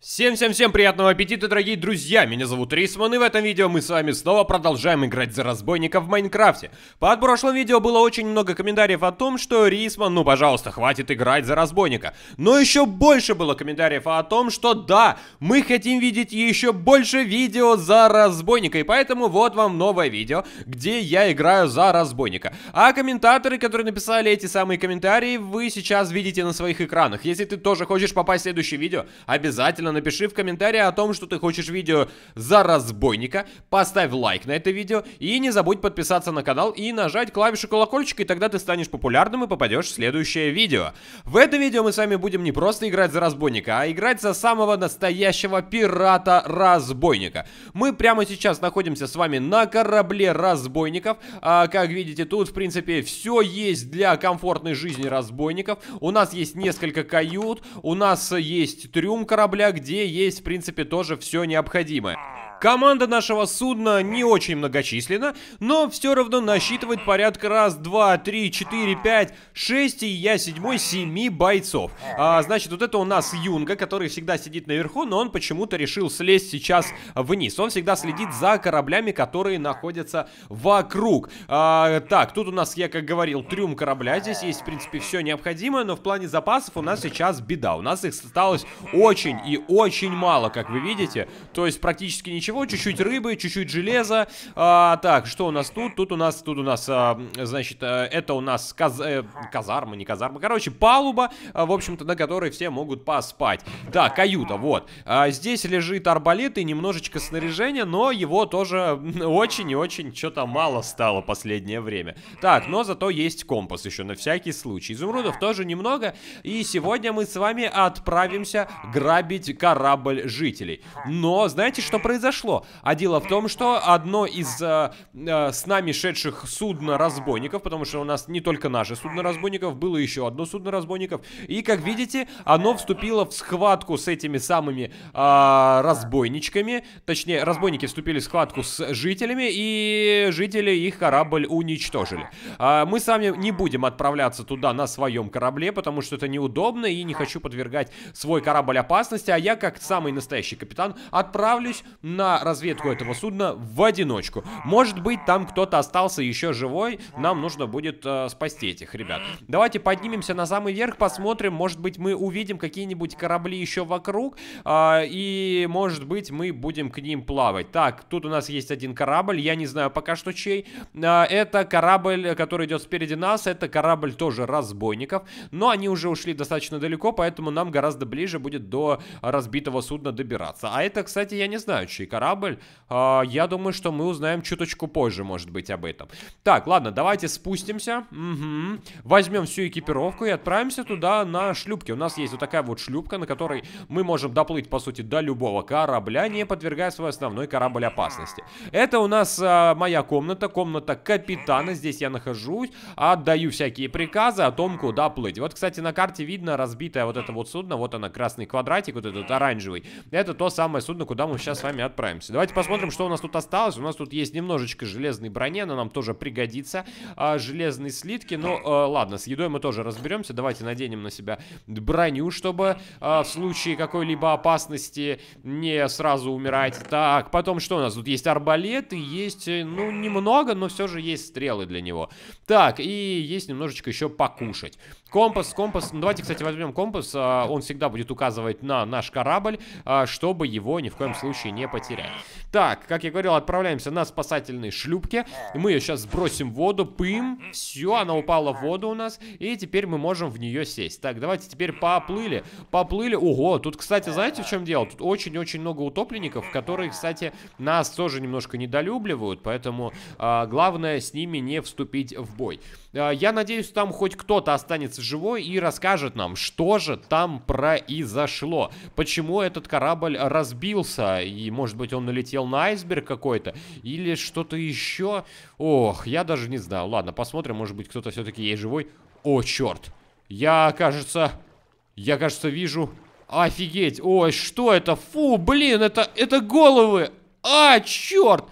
Всем-всем-всем приятного аппетита, дорогие друзья! Меня зовут Рисман, и в этом видео мы с вами снова продолжаем играть за разбойника в Майнкрафте. Под прошлым видео было очень много комментариев о том, что Рисман, ну пожалуйста, хватит играть за разбойника. Но еще больше было комментариев о том, что да, мы хотим видеть еще больше видео за разбойника, и поэтому вот вам новое видео, где я играю за разбойника. А комментаторы, которые написали эти самые комментарии, вы сейчас видите на своих экранах. Если ты тоже хочешь попасть в следующее видео, обязательно обязательно напиши в комментарии о том, что ты хочешь видео за разбойника, поставь лайк на это видео и не забудь подписаться на канал и нажать клавишу колокольчика, и тогда ты станешь популярным и попадешь в следующее видео. В это видео мы с вами будем не просто играть за разбойника, а играть за самого настоящего пирата-разбойника. Мы прямо сейчас находимся с вами на корабле разбойников. А, как видите, тут, в принципе, все есть для комфортной жизни разбойников. У нас есть несколько кают, у нас есть трюм корабля, где есть, в принципе, тоже все необходимое. Команда нашего судна не очень многочисленна, но все равно насчитывает порядка раз, два, три, четыре, пять, шесть и я седьмой семи бойцов. А, значит, вот это у нас Юнга, который всегда сидит наверху, но он почему-то решил слезть сейчас вниз. Он всегда следит за кораблями, которые находятся вокруг. А, так, тут у нас, я как говорил, трюм корабля. Здесь есть, в принципе, все необходимое, но в плане запасов у нас сейчас беда. У нас их осталось очень и очень мало, как вы видите. То есть практически ничего ничего, чуть-чуть рыбы, чуть-чуть железа. А, так, что у нас тут? Тут у нас, тут у нас, а, значит, а, это у нас каз, э, казарма, не казарма, короче, палуба, а, в общем-то, на которой все могут поспать. Да, каюта, вот. А, здесь лежит арбалет и немножечко снаряжения, но его тоже очень и очень что-то мало стало последнее время. Так, но зато есть компас еще на всякий случай. Изумрудов тоже немного, и сегодня мы с вами отправимся грабить корабль жителей. Но знаете, что произошло? произошло. А дело в том, что одно из э, э, с нами шедших судно разбойников, потому что у нас не только наши судно разбойников, было еще одно судно разбойников, и, как видите, оно вступило в схватку с этими самыми э, разбойничками, точнее, разбойники вступили в схватку с жителями, и жители их корабль уничтожили. Э, мы сами не будем отправляться туда на своем корабле, потому что это неудобно, и не хочу подвергать свой корабль опасности, а я, как самый настоящий капитан, отправлюсь на разведку этого судна в одиночку. Может быть, там кто-то остался еще живой, нам нужно будет э, спасти этих ребят. Давайте поднимемся на самый верх, посмотрим, может быть, мы увидим какие-нибудь корабли еще вокруг, э, и, может быть, мы будем к ним плавать. Так, тут у нас есть один корабль, я не знаю пока что чей. Э, это корабль, который идет спереди нас, это корабль тоже разбойников, но они уже ушли достаточно далеко, поэтому нам гораздо ближе будет до разбитого судна добираться. А это, кстати, я не знаю, чей корабль корабль. А, я думаю, что мы узнаем чуточку позже, может быть, об этом. Так, ладно, давайте спустимся. Угу. Возьмем всю экипировку и отправимся туда на шлюпке. У нас есть вот такая вот шлюпка, на которой мы можем доплыть, по сути, до любого корабля, не подвергая свой основной корабль опасности. Это у нас э, моя комната, комната капитана. Здесь я нахожусь, отдаю всякие приказы о том, куда плыть. Вот, кстати, на карте видно разбитое вот это вот судно. Вот она красный квадратик, вот этот оранжевый. Это то самое судно, куда мы сейчас с вами отправимся справимся. Давайте посмотрим, что у нас тут осталось. У нас тут есть немножечко железной брони, она нам тоже пригодится. А, железные слитки, ну а, ладно, с едой мы тоже разберемся. Давайте наденем на себя броню, чтобы а, в случае какой-либо опасности не сразу умирать. Так, потом что у нас? Тут есть арбалет и есть, э, ну, немного, но все же есть стрелы для него. Так, и есть немножечко еще покушать. Компас, компас. Ну, давайте, кстати, возьмем компас. А, он всегда будет указывать на наш корабль, а, чтобы его ни в коем случае не потерять. Так, как я говорил, отправляемся на спасательные шлюпки. Мы ее сейчас сбросим в воду. Пым. Все, она упала в воду у нас. И теперь мы можем в нее сесть. Так, давайте теперь поплыли. Поплыли. Ого, тут, кстати, знаете, в чем дело? Тут очень-очень много утопленников, которые, кстати, нас тоже немножко недолюбливают. Поэтому а, главное с ними не вступить в бой. Я надеюсь, там хоть кто-то останется останется живой и расскажет нам, что же там произошло. Почему этот корабль разбился, и может быть он налетел на айсберг какой-то, или что-то еще. Ох, я даже не знаю. Ладно, посмотрим, может быть кто-то все-таки есть живой. О, черт. Я, кажется... Я, кажется, вижу... Офигеть! Ой, что это? Фу, блин, это, это головы! А, черт!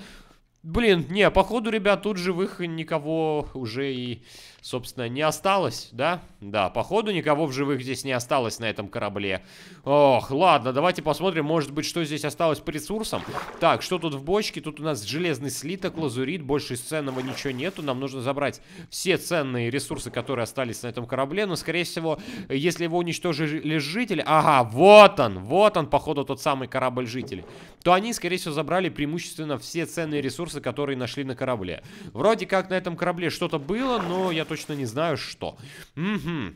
Блин, не, походу, ребят, тут живых никого уже и собственно, не осталось, да? Да, походу никого в живых здесь не осталось на этом корабле. Ох, ладно, давайте посмотрим, может быть, что здесь осталось по ресурсам. Так, что тут в бочке? Тут у нас железный слиток, лазурит, больше ценного ничего нету. Нам нужно забрать все ценные ресурсы, которые остались на этом корабле. Но, скорее всего, если его уничтожили жители... Ага, вот он, вот он, походу, тот самый корабль жителей. То они, скорее всего, забрали преимущественно все ценные ресурсы, которые нашли на корабле. Вроде как на этом корабле что-то было, но я точно точно не знаю, что. Угу.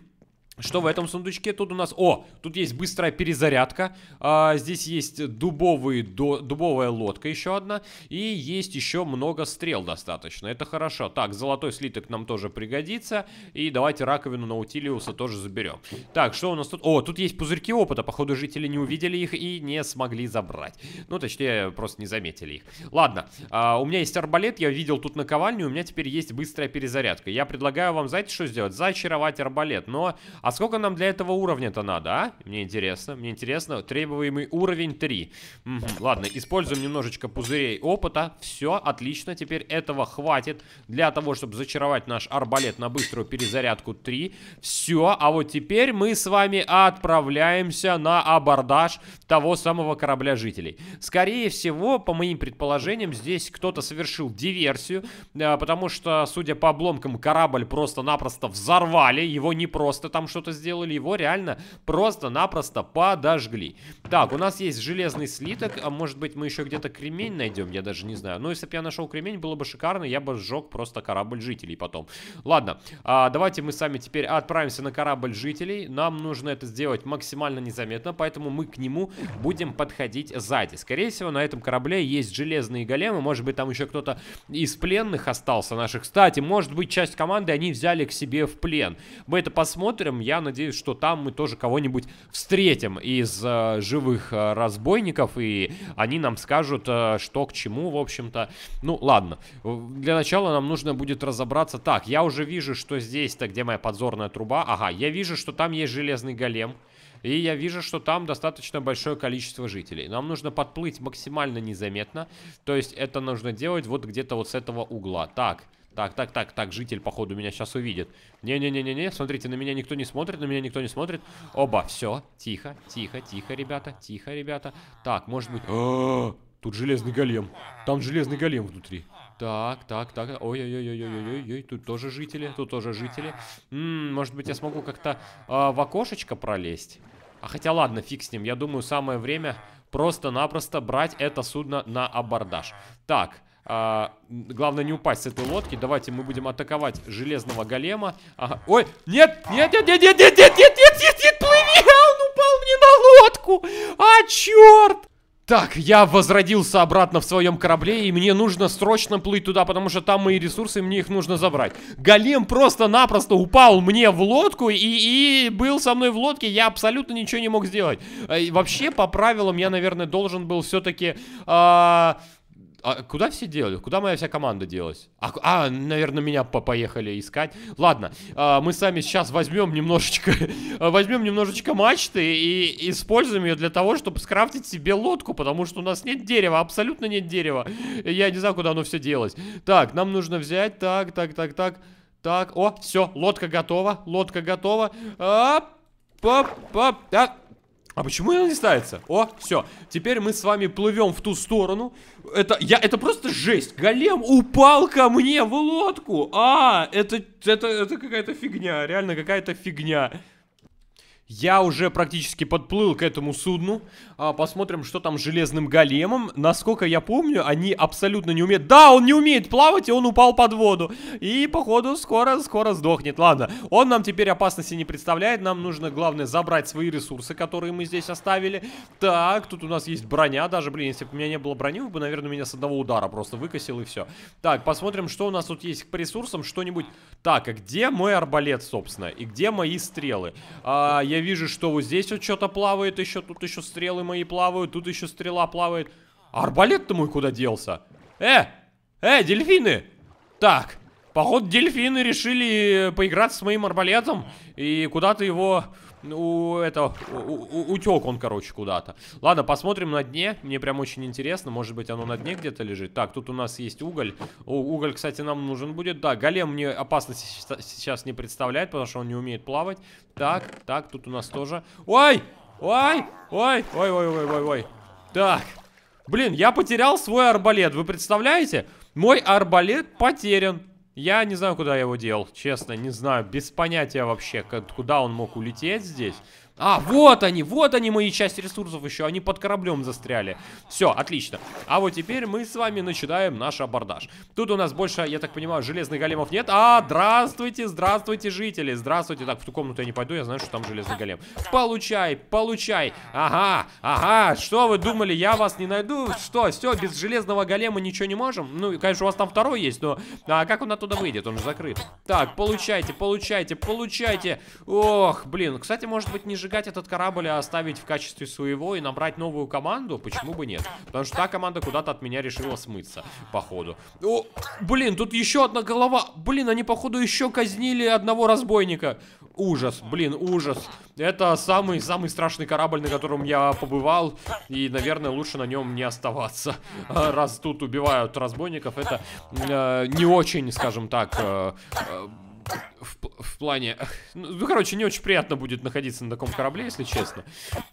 Что в этом сундучке тут у нас? О, тут есть быстрая перезарядка. А, здесь есть дубовые, до, дубовая лодка еще одна. И есть еще много стрел достаточно. Это хорошо. Так, золотой слиток нам тоже пригодится. И давайте раковину Наутилиуса тоже заберем. Так, что у нас тут? О, тут есть пузырьки опыта. Походу, жители не увидели их и не смогли забрать. Ну, точнее, просто не заметили их. Ладно, а, у меня есть арбалет. Я видел тут наковальню. У меня теперь есть быстрая перезарядка. Я предлагаю вам, знаете, что сделать? Зачаровать арбалет. Но а сколько нам для этого уровня-то надо, а? Мне интересно, мне интересно. Требуемый уровень 3. Угу. Ладно, используем немножечко пузырей опыта. Все, отлично. Теперь этого хватит для того, чтобы зачаровать наш арбалет на быструю перезарядку 3. Все, а вот теперь мы с вами отправляемся на абордаж того самого корабля жителей. Скорее всего, по моим предположениям, здесь кто-то совершил диверсию, э, потому что, судя по обломкам, корабль просто-напросто взорвали. Его не просто там что что-то сделали, его реально просто-напросто подожгли. Так, у нас есть железный слиток, а может быть мы еще где-то кремень найдем, я даже не знаю. Ну, если бы я нашел кремень, было бы шикарно, я бы сжег просто корабль жителей потом. Ладно, а, давайте мы сами теперь отправимся на корабль жителей. Нам нужно это сделать максимально незаметно, поэтому мы к нему будем подходить сзади. Скорее всего, на этом корабле есть железные големы, может быть там еще кто-то из пленных остался наших. Кстати, может быть часть команды они взяли к себе в плен. Мы это посмотрим, я надеюсь, что там мы тоже кого-нибудь встретим из э, живых э, разбойников, и они нам скажут, э, что к чему, в общем-то. Ну, ладно. Для начала нам нужно будет разобраться. Так, я уже вижу, что здесь-то, где моя подзорная труба. Ага, я вижу, что там есть железный голем. И я вижу, что там достаточно большое количество жителей. Нам нужно подплыть максимально незаметно. То есть это нужно делать вот где-то вот с этого угла. Так, так, так, так, так, житель, походу, меня сейчас увидит. Не-не-не-не-не, смотрите, на меня никто не смотрит, на меня никто не смотрит. Оба, все, тихо, тихо, тихо, ребята, тихо, ребята. Так, может быть... тут железный голем. Там железный голем внутри. Так, так, так. Ой-ой-ой-ой-ой-ой-ой. Тут тоже жители, тут тоже жители. М может быть, я смогу как-то э, в окошечко пролезть? А хотя ладно, фиг с ним. Я думаю, самое время просто-напросто брать это судно на абордаж. Так, а, главное не упасть с этой лодки. Давайте мы будем атаковать железного голема. Ага. Ой, нет, нет, нет, нет, нет, нет, нет, нет, нет, нет, нет, плыви, а он упал мне на лодку. А, черт. Так, я возродился обратно в своем корабле, и мне нужно срочно плыть туда, потому что там мои ресурсы, и мне их нужно забрать. Голем просто-напросто упал мне в лодку и, и был со мной в лодке, я абсолютно ничего не мог сделать. И вообще, по правилам, я, наверное, должен был все-таки... Э а куда все делали? Куда моя вся команда делась? А, а наверное, меня по поехали искать. Ладно, а, мы сами сейчас возьмем немножечко, возьмем немножечко мачты и используем ее для того, чтобы скрафтить себе лодку, потому что у нас нет дерева, абсолютно нет дерева. Я не знаю, куда оно все делось. Так, нам нужно взять, так, так, так, так, так. О, все, лодка готова, лодка готова. А, пап, пап, так. А почему она не ставится? О, все. Теперь мы с вами плывем в ту сторону. Это, я, это просто жесть. Голем упал ко мне в лодку. А, это, это, это какая-то фигня. Реально какая-то фигня. Я уже практически подплыл к этому судну. А, посмотрим, что там с железным големом. Насколько я помню, они абсолютно не умеют... Да, он не умеет плавать, и он упал под воду. И, походу, скоро-скоро сдохнет. Ладно, он нам теперь опасности не представляет. Нам нужно, главное, забрать свои ресурсы, которые мы здесь оставили. Так, тут у нас есть броня даже. Блин, если бы у меня не было брони, бы, наверное, меня с одного удара просто выкосил, и все. Так, посмотрим, что у нас тут есть по ресурсам. Что-нибудь... Так, а где мой арбалет, собственно? И где мои стрелы? А, я вижу, что вот здесь вот что-то плавает еще, тут еще стрелы мои плавают, тут еще стрела плавает. арбалет-то мой куда делся? Э, э, дельфины! Так, походу дельфины решили поиграть с моим арбалетом и куда-то его ну это утек он, короче, куда-то. Ладно, посмотрим на дне, мне прям очень интересно, может быть оно на дне где-то лежит. Так, тут у нас есть уголь, у, уголь, кстати, нам нужен будет, да, голем мне опасности сейчас не представляет, потому что он не умеет плавать. Так, так, тут у нас тоже, ой, ой, ой, ой, ой, ой, ой, ой, так, блин, я потерял свой арбалет, вы представляете? Мой арбалет потерян. Я не знаю, куда я его дел, честно, не знаю, без понятия вообще, как, куда он мог улететь здесь. А, вот они, вот они мои часть ресурсов еще, они под кораблем застряли. Все, отлично. А вот теперь мы с вами начинаем наш абордаж. Тут у нас больше, я так понимаю, железных големов нет. А, здравствуйте, здравствуйте, жители, здравствуйте. Так, в ту комнату я не пойду, я знаю, что там железный голем. Получай, получай. Ага, ага, что вы думали, я вас не найду? Что, все, без железного голема ничего не можем? Ну, конечно, у вас там второй есть, но а как он оттуда выйдет? Он же закрыт. Так, получайте, получайте, получайте. Ох, блин, кстати, может быть, ниже сжигать этот корабль, а оставить в качестве своего и набрать новую команду, почему бы нет? Потому что та команда куда-то от меня решила смыться, походу. О, блин, тут еще одна голова. Блин, они, походу, еще казнили одного разбойника. Ужас, блин, ужас. Это самый-самый страшный корабль, на котором я побывал. И, наверное, лучше на нем не оставаться. А раз тут убивают разбойников, это э, не очень, скажем так... Э, э в, в плане... Ну, ну, короче, не очень приятно будет находиться на таком корабле, если честно.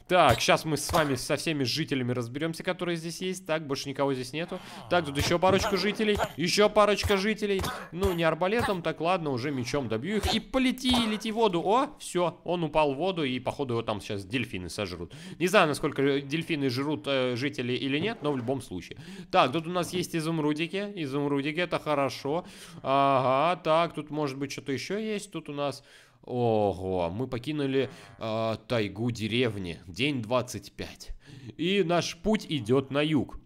Так, сейчас мы с вами со всеми жителями разберемся, которые здесь есть. Так, больше никого здесь нету. Так, тут еще парочку жителей. Еще парочка жителей. Ну, не арбалетом, так ладно, уже мечом добью их. И полети, лети в воду. О, все, он упал в воду, и походу его там сейчас дельфины сожрут. Не знаю, насколько дельфины жрут э, жители или нет, но в любом случае. Так, тут у нас есть изумрудики. Изумрудики, это хорошо. Ага, так, тут может быть что-то еще еще есть тут у нас? Ого, мы покинули э, тайгу деревни. День 25. И наш путь идет на юг.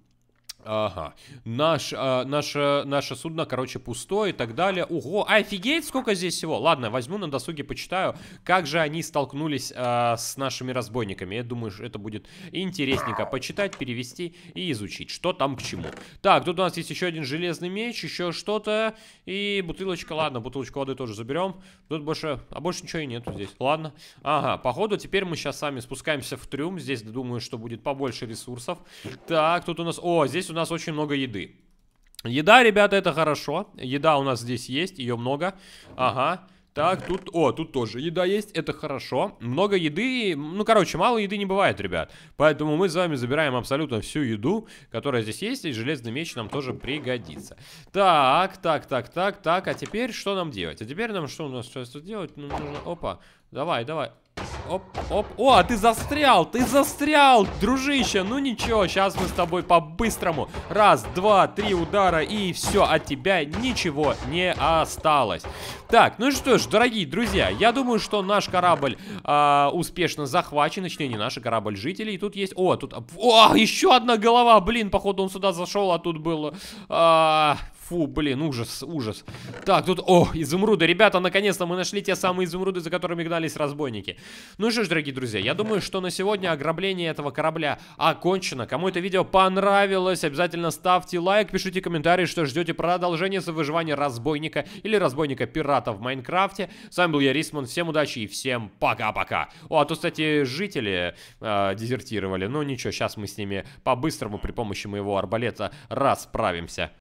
Ага. Наш, а, наше, наше судно, короче, пустое и так далее. Ого, офигеть, сколько здесь всего. Ладно, возьму на досуге, почитаю, как же они столкнулись а, с нашими разбойниками. Я думаю, это будет интересненько почитать, перевести и изучить, что там к чему. Так, тут у нас есть еще один железный меч, еще что-то и бутылочка. Ладно, бутылочку воды тоже заберем. Тут больше, а больше ничего и нету здесь. Ладно. Ага, походу теперь мы сейчас сами спускаемся в трюм. Здесь, думаю, что будет побольше ресурсов. Так, тут у нас... О, здесь у нас очень много еды. Еда, ребята, это хорошо. Еда у нас здесь есть, ее много. Ага. Так, тут, о, тут тоже еда есть, это хорошо. Много еды, ну, короче, мало еды не бывает, ребят. Поэтому мы с вами забираем абсолютно всю еду, которая здесь есть, и железный меч нам тоже пригодится. Так, так, так, так, так, а теперь что нам делать? А теперь нам что у нас сейчас тут делать? Ну, нужно, опа, давай, давай. Оп, оп. О, а ты застрял, ты застрял, дружище. Ну ничего, сейчас мы с тобой по-быстрому. Раз, два, три удара и все, от тебя ничего не осталось. Так, ну что ж, дорогие друзья, я думаю, что наш корабль э, успешно захвачен. Точнее, не наш а корабль жителей. Тут есть... О, тут... О, еще одна голова, блин, походу он сюда зашел, а тут было... Э, Фу, блин, ужас, ужас. Так, тут, о, изумруды. Ребята, наконец-то мы нашли те самые изумруды, за которыми гнались разбойники. Ну что ж, дорогие друзья, я думаю, что на сегодня ограбление этого корабля окончено. Кому это видео понравилось, обязательно ставьте лайк, пишите комментарии, что ждете продолжения за выживание разбойника или разбойника-пирата в Майнкрафте. С вами был я, Рисман. Всем удачи и всем пока-пока. О, а то, кстати, жители э, дезертировали. Ну ничего, сейчас мы с ними по-быстрому при помощи моего арбалета расправимся.